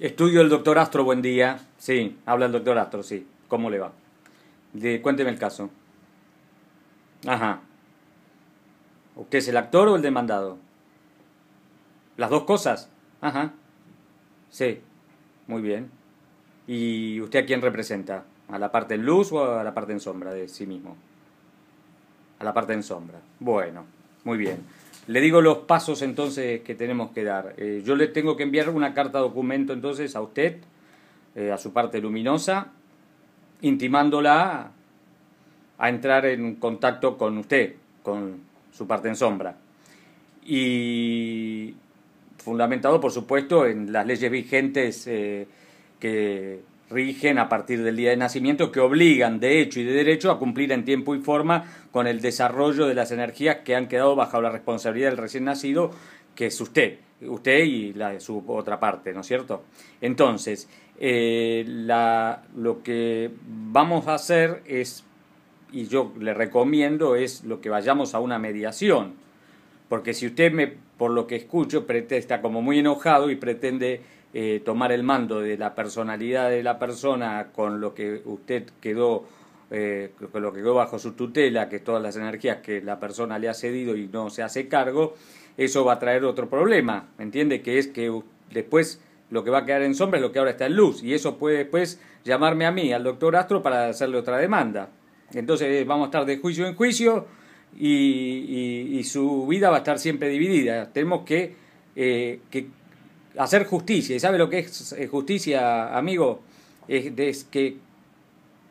Estudio el doctor Astro, buen día. Sí, habla el doctor Astro, sí. ¿Cómo le va? De, cuénteme el caso. Ajá. ¿Usted es el actor o el demandado? Las dos cosas. Ajá. Sí, muy bien. ¿Y usted a quién representa? ¿A la parte en luz o a la parte en sombra de sí mismo? A la parte en sombra. Bueno, muy bien. Le digo los pasos entonces que tenemos que dar. Eh, yo le tengo que enviar una carta documento entonces a usted, eh, a su parte luminosa, intimándola a entrar en contacto con usted, con su parte en sombra. Y fundamentado, por supuesto, en las leyes vigentes eh, que rigen a partir del día de nacimiento, que obligan de hecho y de derecho a cumplir en tiempo y forma con el desarrollo de las energías que han quedado bajo la responsabilidad del recién nacido, que es usted, usted y la de su otra parte, ¿no es cierto? Entonces, eh, lo que vamos a hacer es, y yo le recomiendo, es lo que vayamos a una mediación, porque si usted me, por lo que escucho, está como muy enojado y pretende eh, tomar el mando de la personalidad de la persona con lo que usted quedó, eh, con lo que quedó bajo su tutela, que es todas las energías que la persona le ha cedido y no se hace cargo, eso va a traer otro problema, ¿me entiende? Que es que después lo que va a quedar en sombra es lo que ahora está en luz, y eso puede después llamarme a mí, al doctor Astro, para hacerle otra demanda. Entonces eh, vamos a estar de juicio en juicio y, su vida va a estar siempre dividida. Tenemos que, que hacer justicia. ¿Y sabe lo que es eh, justicia, amigo? Es, que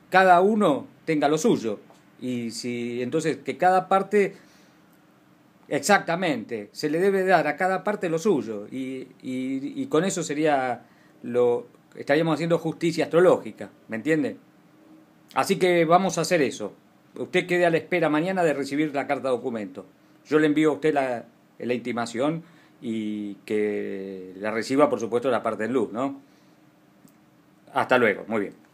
cada uno tenga lo suyo. Y si entonces que cada parte, exactamente, se le debe dar a cada parte lo suyo. Y, con eso sería lo, estaríamos haciendo justicia astrológica, ¿me entiende? Así que vamos a hacer eso. Usted quede a la espera mañana de recibir la carta documento. Yo le envío a usted la intimación y que la reciba, por supuesto, la parte en luz, ¿no? Hasta luego, muy bien.